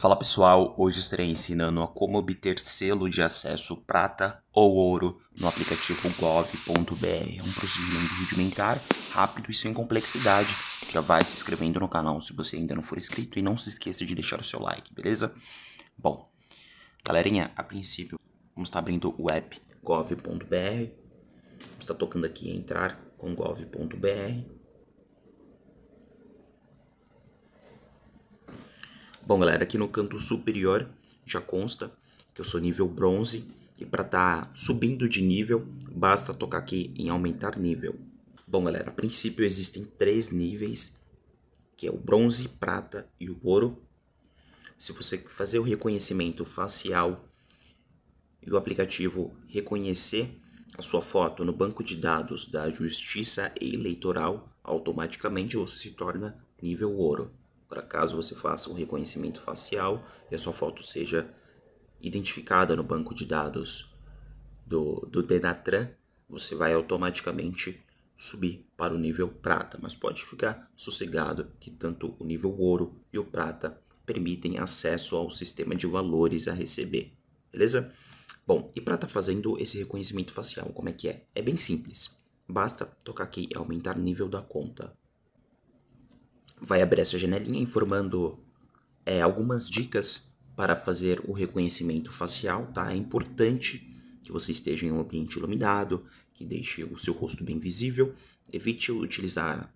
Fala pessoal, hoje estarei ensinando a como obter selo de acesso prata ou ouro no aplicativo gov.br. É um procedimento rudimentar, rápido e sem complexidade. Já vai se inscrevendo no canal se você ainda não for inscrito e não se esqueça de deixar o seu like, beleza? Bom, galerinha, a princípio vamos estar abrindo o app gov.br. estar tocando aqui entrar com gov.br Bom, galera, aqui no canto superior já consta que eu sou nível bronze e para estar tá subindo de nível, basta tocar aqui em aumentar nível. Bom, galera, a princípio existem três níveis, que é o bronze, prata e o ouro. Se você fazer o reconhecimento facial e o aplicativo reconhecer a sua foto no banco de dados da Justiça Eleitoral, automaticamente você se torna nível ouro para caso você faça um reconhecimento facial e a sua foto seja identificada no banco de dados do, do Denatran, você vai automaticamente subir para o nível prata, mas pode ficar sossegado que tanto o nível ouro e o prata permitem acesso ao sistema de valores a receber, beleza? Bom, e para estar tá fazendo esse reconhecimento facial, como é que é? É bem simples. Basta tocar aqui e aumentar nível da conta vai abrir essa janelinha informando é, algumas dicas para fazer o reconhecimento facial, tá? É importante que você esteja em um ambiente iluminado, que deixe o seu rosto bem visível, evite utilizar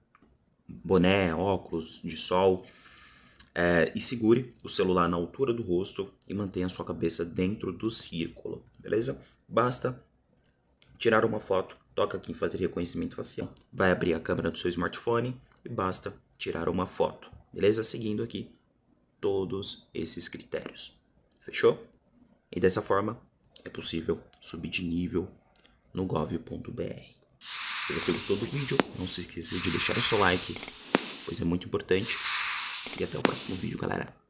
boné, óculos de sol é, e segure o celular na altura do rosto e mantenha sua cabeça dentro do círculo, beleza? Basta tirar uma foto toca aqui em fazer reconhecimento facial. Vai abrir a câmera do seu smartphone e basta tirar uma foto, beleza? Seguindo aqui todos esses critérios, fechou? E dessa forma é possível subir de nível no gov.br. Se você gostou do vídeo, não se esqueça de deixar o seu like, pois é muito importante. E até o próximo vídeo, galera.